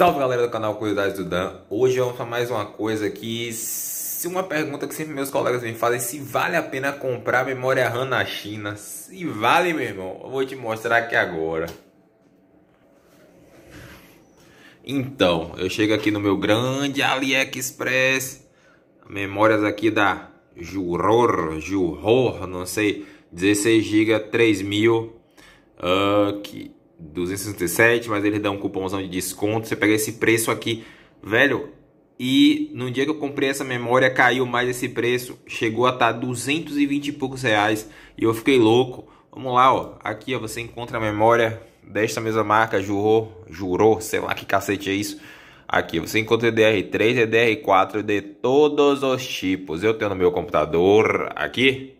Salve galera do canal Curiosidades do Dan, hoje vamos falar mais uma coisa que se uma pergunta que sempre meus colegas me fazem se vale a pena comprar memória RAM na China, se vale meu irmão, eu vou te mostrar aqui agora. Então, eu chego aqui no meu grande AliExpress, memórias aqui da Juror, Juror, não sei, 16 GB 3000, uh, que 267, mas eles dão um cupomzão de desconto. Você pega esse preço aqui, velho. E no dia que eu comprei essa memória, caiu mais esse preço. Chegou a tá estar 220 e poucos reais. E eu fiquei louco. Vamos lá, ó. Aqui ó, você encontra a memória desta mesma marca, Jurou, Jurou, sei lá que cacete é isso. Aqui você encontra DR 3 DR 4 de todos os tipos. Eu tenho no meu computador aqui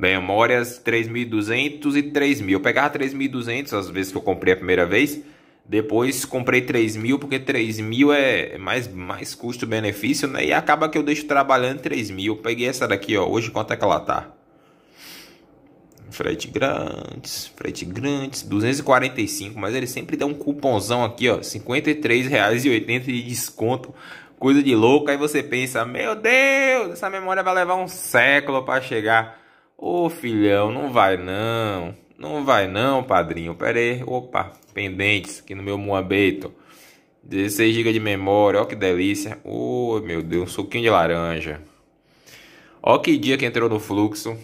né, memórias é 3.200 e 3.000. Eu pegava 3.200 às vezes que eu comprei a primeira vez. Depois comprei 3.000 porque 3.000 é, é mais, mais custo-benefício, né? E acaba que eu deixo trabalhando 3.000. Peguei essa daqui, ó. Hoje quanto é que ela tá? Frete grandes, frete grátis, 245, mas ele sempre dá um cupomzão aqui, ó, R$ 53,80 de desconto coisa de louco. Aí você pensa, meu Deus, essa memória vai levar um século para chegar. Ô filhão, não vai não. Não vai não, padrinho. Pera aí. Opa, pendentes aqui no meu Moabeito. 16 GB de memória, ó que delícia. Ô oh, meu Deus, um suquinho de laranja. Ó que dia que entrou no fluxo.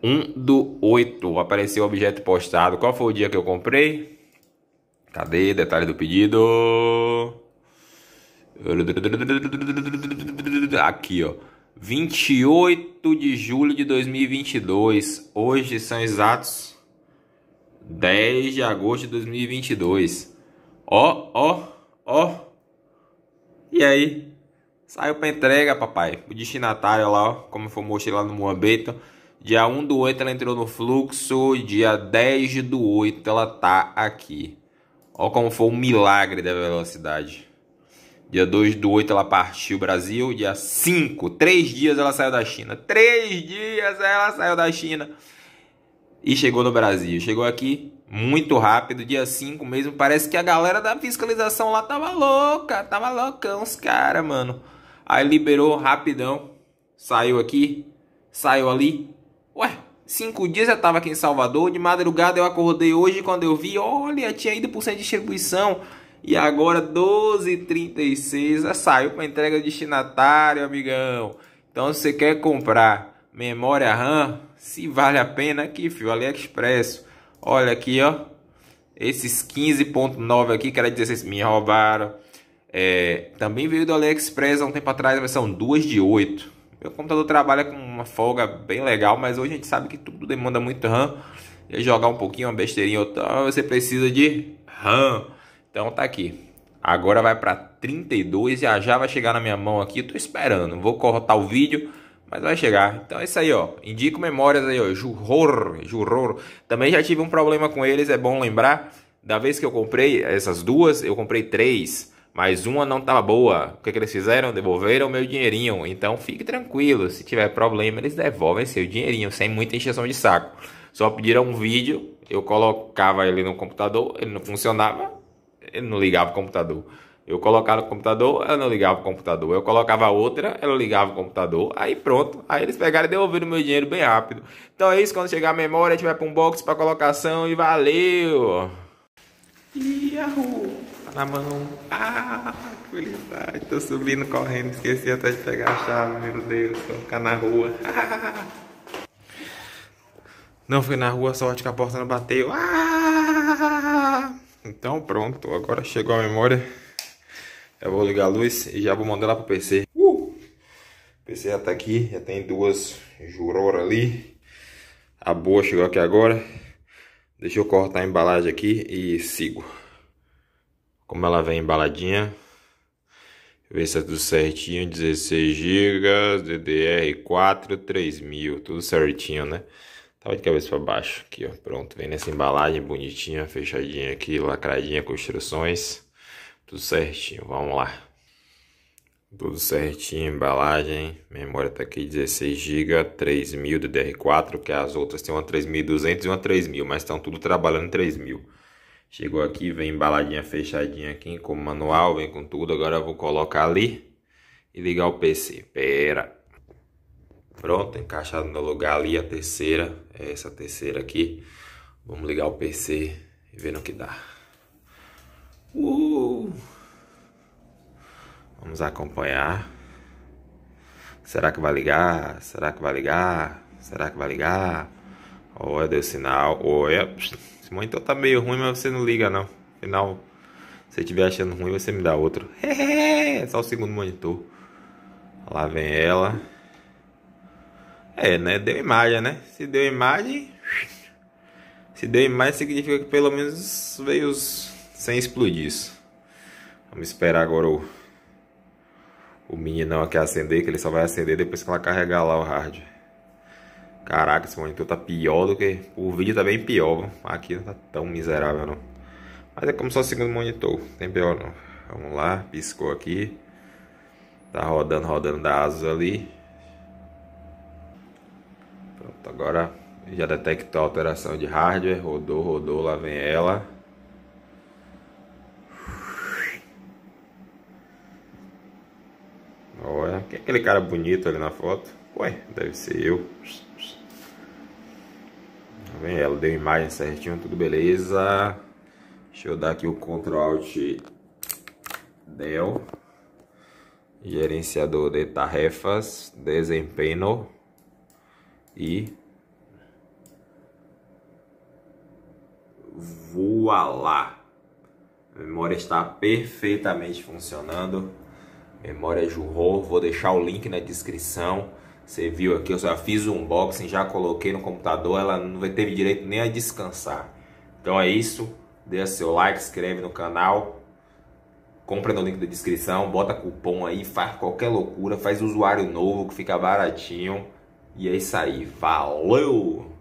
1 do 8. Apareceu o objeto postado. Qual foi o dia que eu comprei? Cadê? Detalhe do pedido. Aqui, ó. 28 de julho de 2022. Hoje são exatos 10 de agosto de 2022. Ó, ó, ó. E aí? Saiu para entrega, papai. O destinatário lá, ó, como foi mostrei lá no Moabeto. Dia 1 do 8 ela entrou no fluxo. Dia 10 do 8 ela tá aqui. Ó como foi o milagre da velocidade. Dia 2 do 8 ela partiu Brasil. Dia 5, três dias ela saiu da China. Três dias ela saiu da China e chegou no Brasil. Chegou aqui muito rápido, dia 5 mesmo. Parece que a galera da fiscalização lá tava louca, tava loucão os caras, mano. Aí liberou rapidão, saiu aqui, saiu ali. Ué, cinco dias já tava aqui em Salvador. De madrugada eu acordei hoje quando eu vi, olha, tinha ido por sem distribuição. E agora já saiu para entrega destinatário, amigão. Então se você quer comprar memória RAM, se vale a pena aqui, fio, AliExpress. Olha aqui, ó. Esses 15.9 aqui, que era 16, me roubaram. É, também veio do AliExpress há um tempo atrás, mas são duas de 8. Meu computador trabalha com uma folga bem legal, mas hoje a gente sabe que tudo demanda muito RAM. E jogar um pouquinho, uma besteirinha ou tal, você precisa de RAM. Então tá aqui. Agora vai para 32 e já vai chegar na minha mão aqui. Eu tô esperando. Vou cortar o vídeo, mas vai chegar. Então é isso aí, ó. Indico memórias aí, ó. Juror, Juror. Também já tive um problema com eles, é bom lembrar. Da vez que eu comprei essas duas, eu comprei três, mas uma não tava boa. O que, é que eles fizeram? Devolveram meu dinheirinho. Então fique tranquilo, se tiver problema, eles devolvem seu dinheirinho, sem muita encheção de saco. Só pediram um vídeo, eu colocava ele no computador, ele não funcionava, ele não ligava o computador. Eu colocava o computador, ela não ligava o computador. Eu colocava outra, ela ligava o computador. Aí pronto. Aí eles pegaram e devolveram o meu dinheiro bem rápido. Então é isso, quando chegar a memória, a gente vai para um box para colocação e valeu! Yahoo! Tá na mão. Ah, que felicidade. Tô subindo correndo, esqueci até de pegar a chave, meu Deus. Vou ficar na rua. Não fui na rua, sorte que a porta não bateu. Ah! Então pronto, agora chegou a memória. Eu vou ligar a luz e já vou mandar lá pro PC. Uh! O PC já tá aqui, já tem duas juroras ali. A boa chegou aqui agora. Deixa eu cortar a embalagem aqui e sigo. Como ela vem embaladinha. Ver se é tudo certinho, 16 GB, DDR4, 3000, tudo certinho, né? Tava de cabeça para baixo aqui, ó. Pronto, vem nessa embalagem bonitinha, fechadinha aqui, lacradinha com instruções. Tudo certinho, vamos lá. Tudo certinho, embalagem. Memória tá aqui 16 GB, 3000 DDR4, que as outras tem uma 3200 e uma 3000, mas estão tudo trabalhando em 3000. Chegou aqui, vem embaladinha fechadinha aqui, com manual, vem com tudo. Agora eu vou colocar ali e ligar o PC. Pera. Pronto, encaixado no lugar ali a terceira, é essa terceira aqui. Vamos ligar o PC e ver no que dá. Uh! Vamos acompanhar. Será que vai ligar? Será que vai ligar? Será que vai ligar? Olha, deu sinal. Olha, esse monitor tá meio ruim, mas você não liga não. Afinal, se estiver achando ruim, você me dá outro. É só o segundo monitor. Lá vem ela. É, né? Deu imagem, né? Se deu imagem. Se deu imagem, significa que pelo menos veio os... sem explodir isso. Vamos esperar agora o. O meninão aqui acender, que ele só vai acender depois que ela carregar lá o hard. Caraca, esse monitor tá pior do que. O vídeo tá bem pior. Aqui não tá tão miserável, não. Mas é como só o segundo monitor. Tem pior, não. Vamos lá, piscou aqui. Tá rodando, rodando da asa ali. Agora já detectou alteração de hardware, rodou, rodou, lá vem ela. Olha, que é aquele cara bonito ali na foto? Ué, deve ser eu. Lá vem ela, deu imagem certinho, tudo beleza. Deixa eu dar aqui o Ctrl Alt Del. Gerenciador de tarefas, desempenho e lá A memória está perfeitamente funcionando. Memória jurou. vou deixar o link na descrição. Você viu aqui, eu já fiz o unboxing, já coloquei no computador, ela não teve direito nem a descansar. Então é isso, deixa seu like, inscreve no canal, compra no link da descrição, bota cupom aí, faz qualquer loucura, faz usuário novo que fica baratinho. E é isso aí, valeu!